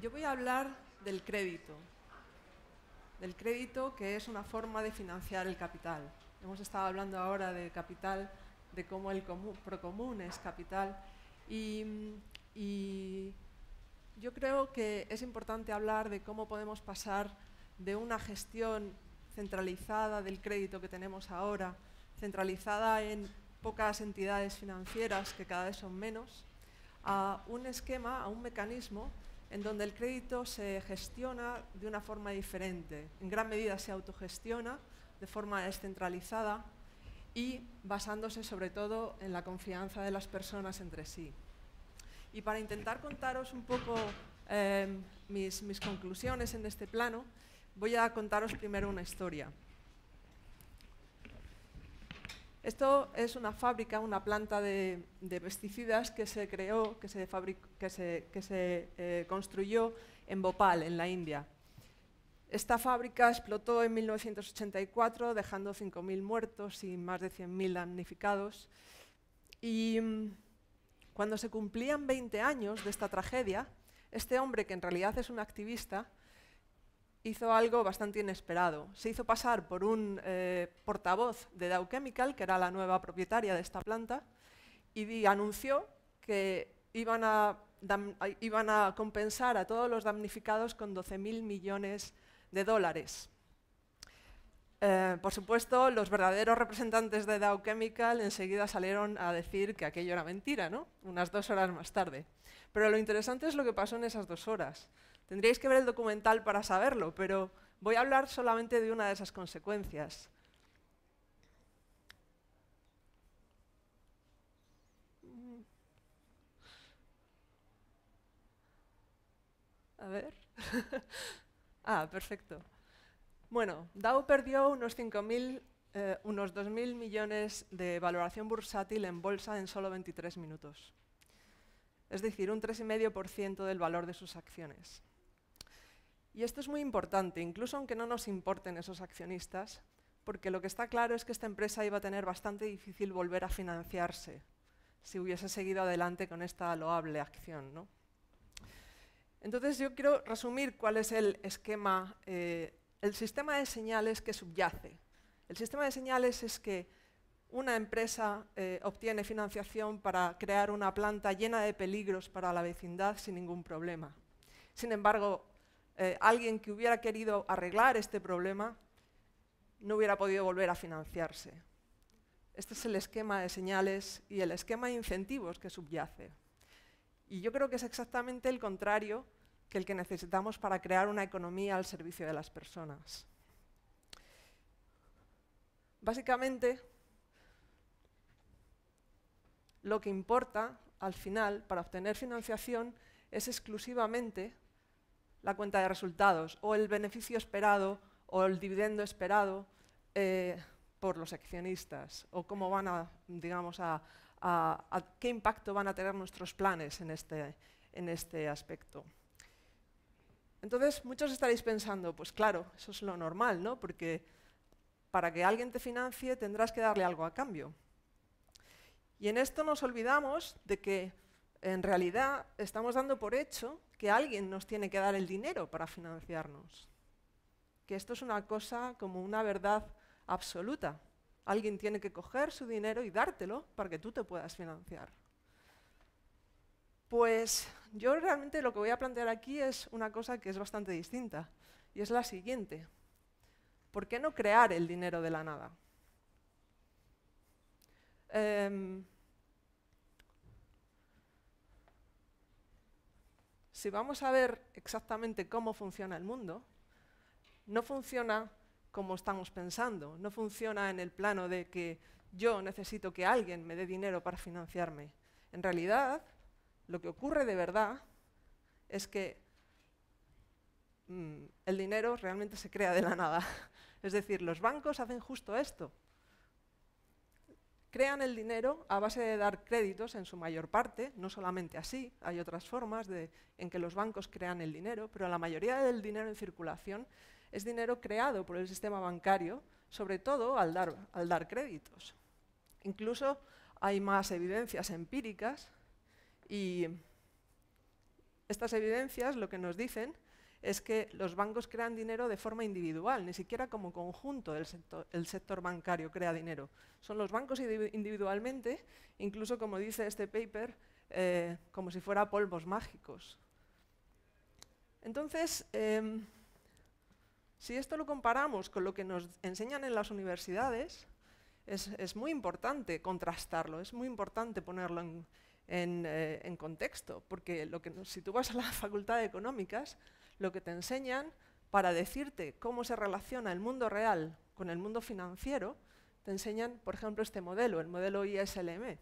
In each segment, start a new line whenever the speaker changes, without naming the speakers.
Yo voy a hablar del crédito, del crédito que es una forma de financiar el capital. Hemos estado hablando ahora de capital, de cómo el procomún es capital y, y yo creo que es importante hablar de cómo podemos pasar de una gestión centralizada del crédito que tenemos ahora, centralizada en pocas entidades financieras que cada vez son menos, a un esquema, a un mecanismo en donde el crédito se gestiona de una forma diferente. En gran medida se autogestiona de forma descentralizada y basándose sobre todo en la confianza de las personas entre sí. Y para intentar contaros un poco eh, mis conclusiones en este plano, voy a contaros primero una historia. Esto es una fábrica, una planta de, pesticidas que se creó, que se, eh, construyó en Bhopal, en la India. Esta fábrica explotó en 1984, dejando 5.000 muertos y más de 100.000 damnificados. Y mm, cuando se cumplían 20 años de esta tragedia, este hombre, que en realidad es un activista, hizo algo bastante inesperado. Se hizo pasar por un eh, portavoz de Dow Chemical, que era la nueva propietaria de esta planta, y anunció que iban a, compensar a todos los damnificados con 12.000 millones de dólares. Eh, por supuesto, los verdaderos representantes de Dow Chemical enseguida salieron a decir que aquello era mentira, unas dos horas más tarde. Pero lo interesante es lo que pasó en esas dos horas. Tendríais que ver el documental para saberlo, pero voy a hablar solamente de una de esas consecuencias. A ver. ah, perfecto. Bueno, Dow perdió unos 5.000, eh, unos 2.000 millones de valoración bursátil en bolsa en solo 23 minutos. Es decir, un 3,5% del valor de sus acciones. Y esto es muy importante, incluso aunque no nos importen esos accionistas, porque lo que está claro es que esta empresa iba a tener bastante difícil volver a financiarse si hubiese seguido adelante con esta loable acción. ¿no? Entonces yo quiero resumir cuál es el esquema, eh, el sistema de señales que subyace. El sistema de señales es que una empresa eh, obtiene financiación para crear una planta llena de peligros para la vecindad sin ningún problema. Sin embargo, eh, alguien que hubiera querido arreglar este problema no hubiera podido volver a financiarse. Este es el esquema de señales y el esquema de incentivos que subyace. Y yo creo que es exactamente el contrario que el que necesitamos para crear una economía al servicio de las personas. Básicamente, lo que importa al final para obtener financiación es exclusivamente la cuenta de resultados o el beneficio esperado o el dividendo esperado eh, por los accionistas o cómo van a, digamos, a, qué impacto van a tener nuestros planes en este, en este aspecto. Entonces, muchos estaréis pensando, pues claro, eso es lo normal, ¿no? Porque para que alguien te financie tendrás que darle algo a cambio. Y en esto nos olvidamos de que en realidad estamos dando por hecho que alguien nos tiene que dar el dinero para financiarnos. Que esto es una cosa como una verdad absoluta. Alguien tiene que coger su dinero y dártelo para que tú te puedas financiar. Pues yo realmente lo que voy a plantear aquí es una cosa que es bastante distinta y es la siguiente. ¿Por qué no crear el dinero de la nada? Em, si vamos a ver exactamente cómo funciona el mundo, no funciona como estamos pensando, no funciona en el plano de que yo necesito que alguien me dé dinero para financiarme. En realidad, lo que ocurre de verdad es que mm, el dinero realmente se crea de la nada. Es decir, los bancos hacen justo esto. Crean el dinero a base de dar créditos en su mayor parte, no solamente así, hay otras formas de, en que los bancos crean el dinero, pero la mayoría del dinero en circulación es dinero creado por el sistema bancario, sobre todo al dar, al dar créditos. Incluso hay más evidencias empíricas y estas evidencias lo que nos dicen es que los bancos crean dinero de forma individual, ni siquiera como conjunto el sector, bancario crea dinero. Son los bancos individualmente, incluso como dice este paper, eh, como si fuera polvos mágicos. Entonces, em, si esto lo comparamos con lo que nos enseñan en las universidades, es, muy importante contrastarlo, es muy importante ponerlo en, eh, contexto, porque lo que si tú vas a la facultad de económicas, lo que te enseñan para decirte cómo se relaciona el mundo real con el mundo financiero, te enseñan, por ejemplo, este modelo, el modelo ISLM.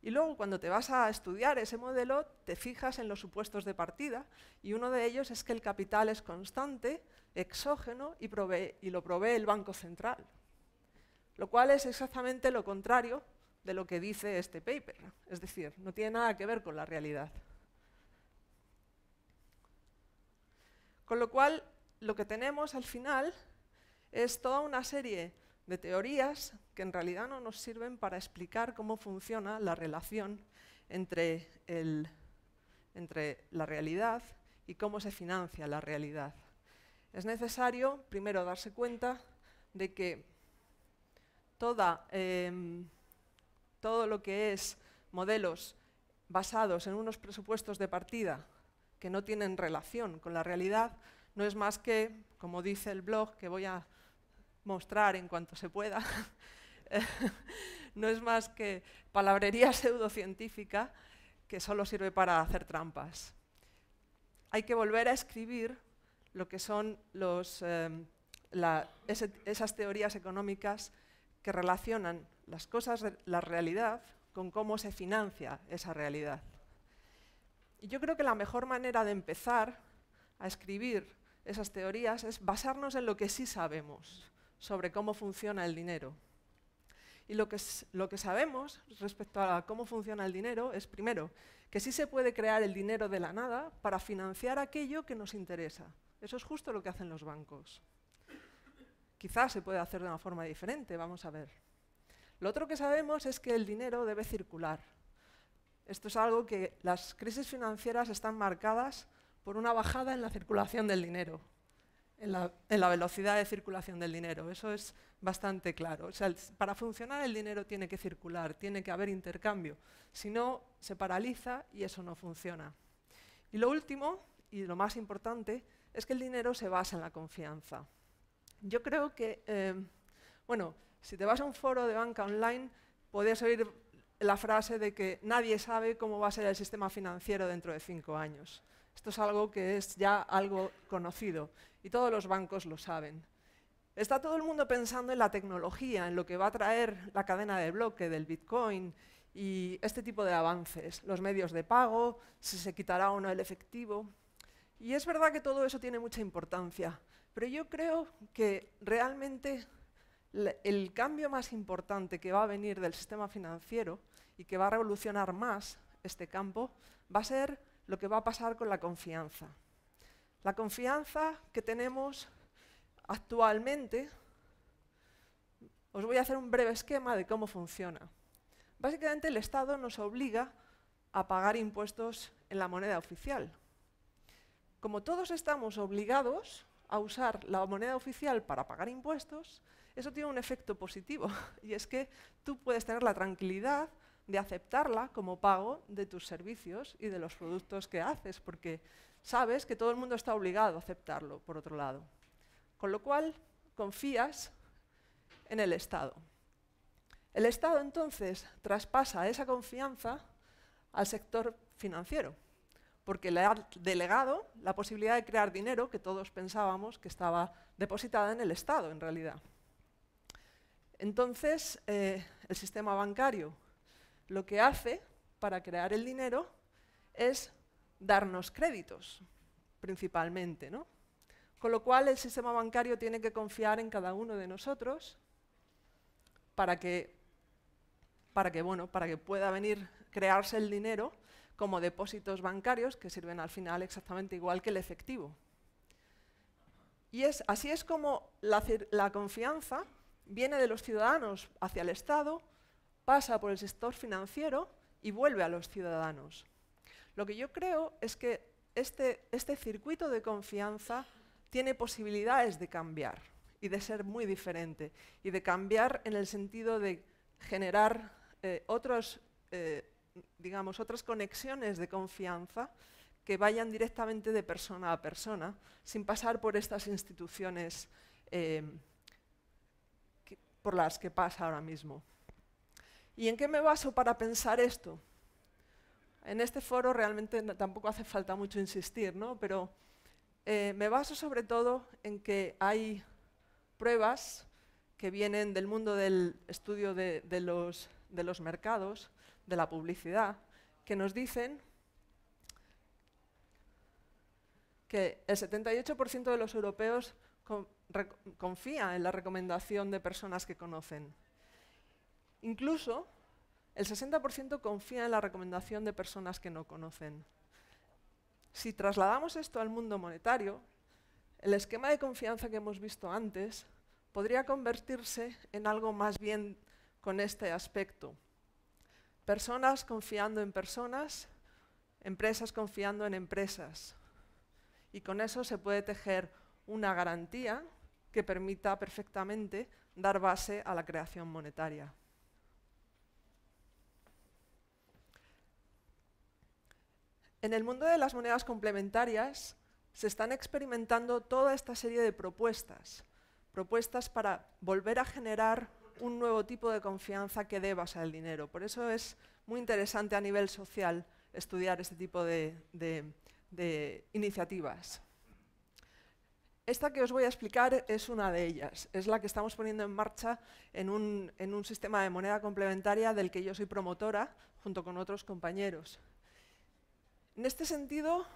Y luego, cuando te vas a estudiar ese modelo, te fijas en los supuestos de partida, y uno de ellos es que el capital es constante, exógeno, y, lo provee el Banco Central. Lo cual es exactamente lo contrario de lo que dice este paper. Es decir, no tiene nada que ver con la realidad. Con lo cual, lo que tenemos al final es toda una serie de teorías que en realidad no nos sirven para explicar cómo funciona la relación entre, la realidad y cómo se financia la realidad. Es necesario, primero, darse cuenta de que em, todo lo que es modelos basados en unos presupuestos de partida que no tienen relación con la realidad, no es más que, como dice el blog, que voy a mostrar en cuanto se pueda, no es más que palabrería pseudocientífica que solo sirve para hacer trampas. Hay que volver a escribir lo que son em, esas teorías económicas que relacionan las cosas, la realidad, con cómo se financia esa realidad. Y yo creo que la mejor manera de empezar a escribir esas teorías es basarnos en lo que sí sabemos sobre cómo funciona el dinero. Y lo que, sabemos respecto a cómo funciona el dinero es, primero, que sí se puede crear el dinero de la nada para financiar aquello que nos interesa. Eso es justo lo que hacen los bancos. Quizás se puede hacer de una forma diferente, vamos a ver. Lo otro que sabemos es que el dinero debe circular. Esto es algo que las crisis financieras están marcadas por una bajada en la circulación del dinero, en la, velocidad de circulación del dinero. Eso es bastante claro. para funcionar el dinero tiene que circular, tiene que haber intercambio. Si no, se paraliza y eso no funciona. Y lo último, y lo más importante, es que el dinero se basa en la confianza. Yo creo que, eh, bueno, si te vas a un foro de banca online, podías oír la frase de que nadie sabe cómo va a ser el sistema financiero dentro de cinco años. Esto es algo que es ya algo conocido y todos los bancos lo saben. Está todo el mundo pensando en la tecnología, en lo que va a traer la cadena de bloque del Bitcoin y este tipo de avances, los medios de pago, si se quitará o no el efectivo. Y es verdad que todo eso tiene mucha importancia, pero yo creo que realmente el cambio más importante que va a venir del sistema financiero y que va a revolucionar más este campo va a ser lo que va a pasar con la confianza. La confianza que tenemos actualmente, os voy a hacer un breve esquema de cómo funciona. Básicamente el Estado nos obliga a pagar impuestos en la moneda oficial. Como todos estamos obligados a usar la moneda oficial para pagar impuestos, eso tiene un efecto positivo y es que tú puedes tener la tranquilidad de aceptarla como pago de tus servicios y de los productos que haces, porque sabes que todo el mundo está obligado a aceptarlo, por otro lado. Con lo cual, confías en el Estado. El Estado entonces traspasa esa confianza al sector financiero, porque le ha delegado la posibilidad de crear dinero que todos pensábamos que estaba depositada en el Estado, en realidad. Entonces, eh, el sistema bancario lo que hace para crear el dinero es darnos créditos, principalmente. ¿no? Con lo cual, el sistema bancario tiene que confiar en cada uno de nosotros para que, bueno, para que pueda venir crearse el dinero como depósitos bancarios que sirven al final exactamente igual que el efectivo. Y es, así es como la confianza viene de los ciudadanos hacia el Estado, pasa por el sector financiero y vuelve a los ciudadanos. Lo que yo creo es que este, este circuito de confianza tiene posibilidades de cambiar y de ser muy diferente y de cambiar en el sentido de generar eh, otros, eh, digamos, otras conexiones de confianza que vayan directamente de persona a persona, sin pasar por estas instituciones eh, por las que pasa ahora mismo. ¿Y en qué me baso para pensar esto? En este foro realmente tampoco hace falta mucho insistir, ¿no? pero eh, me baso sobre todo en que hay pruebas que vienen del mundo del estudio de, los, de los mercados, de la publicidad, que nos dicen que el 78% de los europeos confía en la recomendación de personas que conocen. Incluso el 60% confía en la recomendación de personas que no conocen. Si trasladamos esto al mundo monetario, el esquema de confianza que hemos visto antes podría convertirse en algo más bien con este aspecto. Personas confiando en personas, empresas confiando en empresas. Y con eso se puede tejer una garantía que permita perfectamente dar base a la creación monetaria. En el mundo de las monedas complementarias se están experimentando toda esta serie de propuestas, propuestas para volver a generar un nuevo tipo de confianza que base al dinero. Por eso es muy interesante a nivel social estudiar este tipo de iniciativas. Esta que os voy a explicar es una de ellas, es la que estamos poniendo en marcha en un, sistema de moneda complementaria del que yo soy promotora junto con otros compañeros. En este sentido,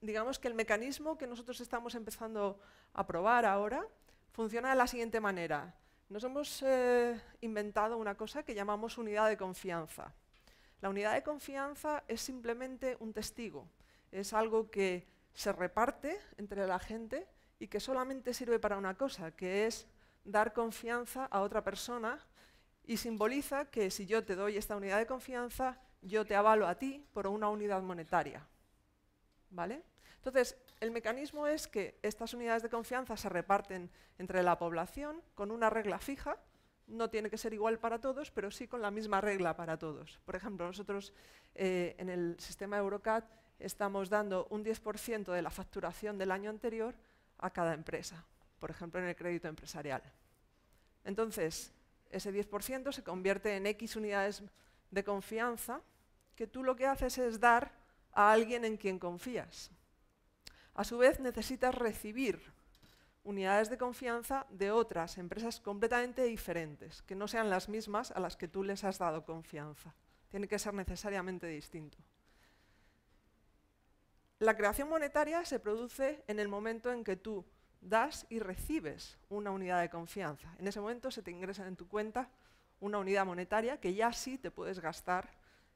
digamos que el mecanismo que nosotros estamos empezando a probar ahora funciona de la siguiente manera. Nos hemos eh, inventado una cosa que llamamos unidad de confianza. La unidad de confianza es simplemente un testigo, es algo que se reparte entre la gente y que solamente sirve para una cosa, que es dar confianza a otra persona y simboliza que si yo te doy esta unidad de confianza, yo te avalo a ti por una unidad monetaria. ¿Vale? Entonces, el mecanismo es que estas unidades de confianza se reparten entre la población con una regla fija, no tiene que ser igual para todos, pero sí con la misma regla para todos. Por ejemplo, nosotros eh, en el sistema Eurocat estamos dando un 10% de la facturación del año anterior a cada empresa, por ejemplo en el crédito empresarial. Entonces, ese 10% se convierte en X unidades de confianza que tú lo que haces es dar a alguien en quien confías. A su vez, necesitas recibir unidades de confianza de otras empresas completamente diferentes, que no sean las mismas a las que tú les has dado confianza. Tiene que ser necesariamente distinto. La creación monetaria se produce en el momento en que tú das y recibes una unidad de confianza. En ese momento se te ingresa en tu cuenta una unidad monetaria que ya sí te puedes gastar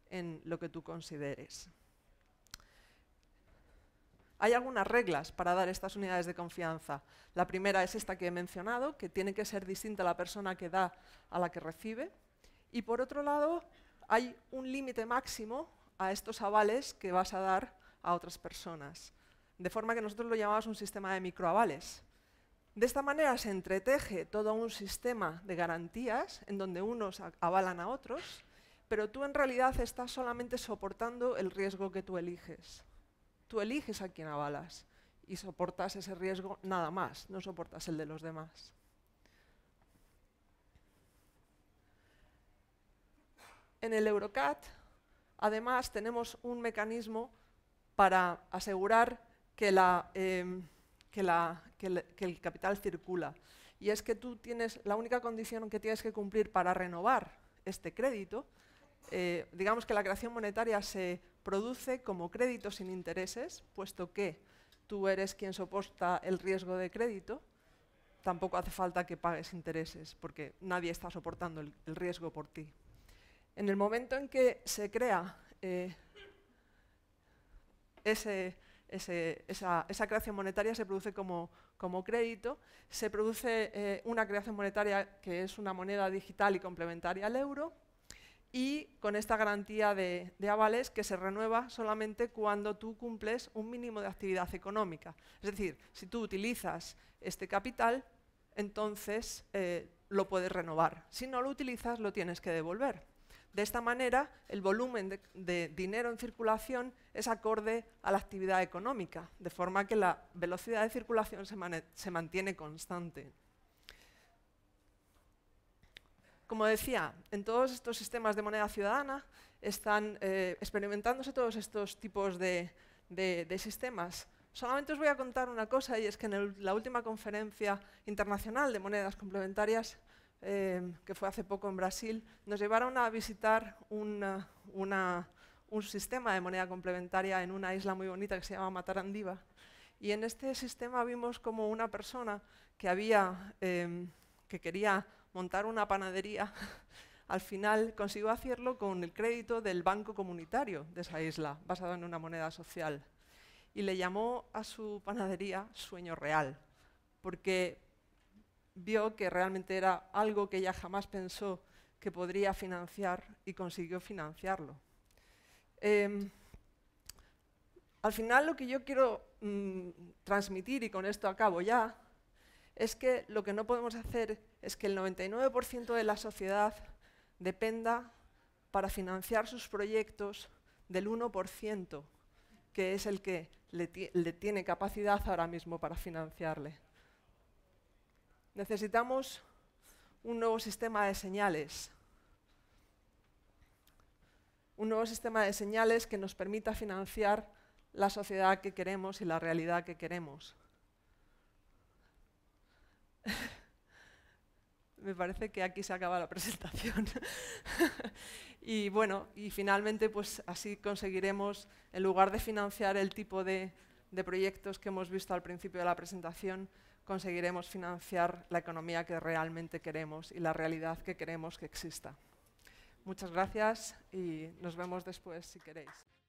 en lo que tú consideres. Hay algunas reglas para dar estas unidades de confianza. La primera es esta que he mencionado, que tiene que ser distinta la persona que da a la que recibe. Y por otro lado, hay un límite máximo a estos avales que vas a dar a otras personas. De forma que nosotros lo llamamos un sistema de microavales. De esta manera se entreteje todo un sistema de garantías en donde unos avalan a otros, pero tú en realidad estás solamente soportando el riesgo que tú eliges. Tú eliges a quién avalas y soportas ese riesgo nada más, no soportas el de los demás. En el Eurocat, además, tenemos un mecanismo para asegurar em, que, el capital circula. Y es que tú tienes la única condición que tienes que cumplir para renovar este crédito, eh, digamos que la creación monetaria se produce como crédito sin intereses, puesto que tú eres quien soporta el riesgo de crédito, tampoco hace falta que pagues intereses, porque nadie está soportando el, riesgo por ti. En el momento en que se crea eh, esa, creación monetaria se produce como, crédito, se produce eh, una creación monetaria que es una moneda digital y complementaria al euro, y con esta garantía de, avales que se renueva solamente cuando tú cumples un mínimo de actividad económica. Es decir, si tú utilizas este capital, entonces eh, lo puedes renovar. Si no lo utilizas, lo tienes que devolver. De esta manera, el volumen de, dinero en circulación es acorde a la actividad económica, de forma que la velocidad de circulación se, mantiene constante. Como decía, en todos estos sistemas de moneda ciudadana están eh, experimentándose todos estos tipos de, sistemas. Solamente os voy a contar una cosa, y es que en la última conferencia internacional de monedas complementarias Em, que fue hace poco en Brasil, nos llevaron a visitar un sistema de moneda complementaria en una isla muy bonita que se llama Matarandiva. Y en este sistema vimos como una persona que, había, em, que quería montar una panadería, al final consiguió hacerlo con el crédito del banco comunitario de esa isla, basado en una moneda social. Y le llamó a su panadería Sueño Real, porque vio que realmente era algo que ella jamás pensó que podría financiar y consiguió financiarlo. Em, al final lo que yo quiero mm, transmitir, y con esto acabo ya, es que lo que no podemos hacer es que el 99% de la sociedad dependa para financiar sus proyectos del 1%, que es el que le tiene capacidad ahora mismo para financiarle necesitamos un nuevo sistema de señales. Un nuevo sistema de señales que nos permita financiar la sociedad que queremos y la realidad que queremos. Me parece que aquí se acaba la presentación. y bueno, y finalmente pues así conseguiremos, en lugar de financiar el tipo de de proyectos que hemos visto al principio de la presentación, conseguiremos financiar la economía que realmente queremos y la realidad que queremos que exista. Muchas gracias y nos vemos después si queréis.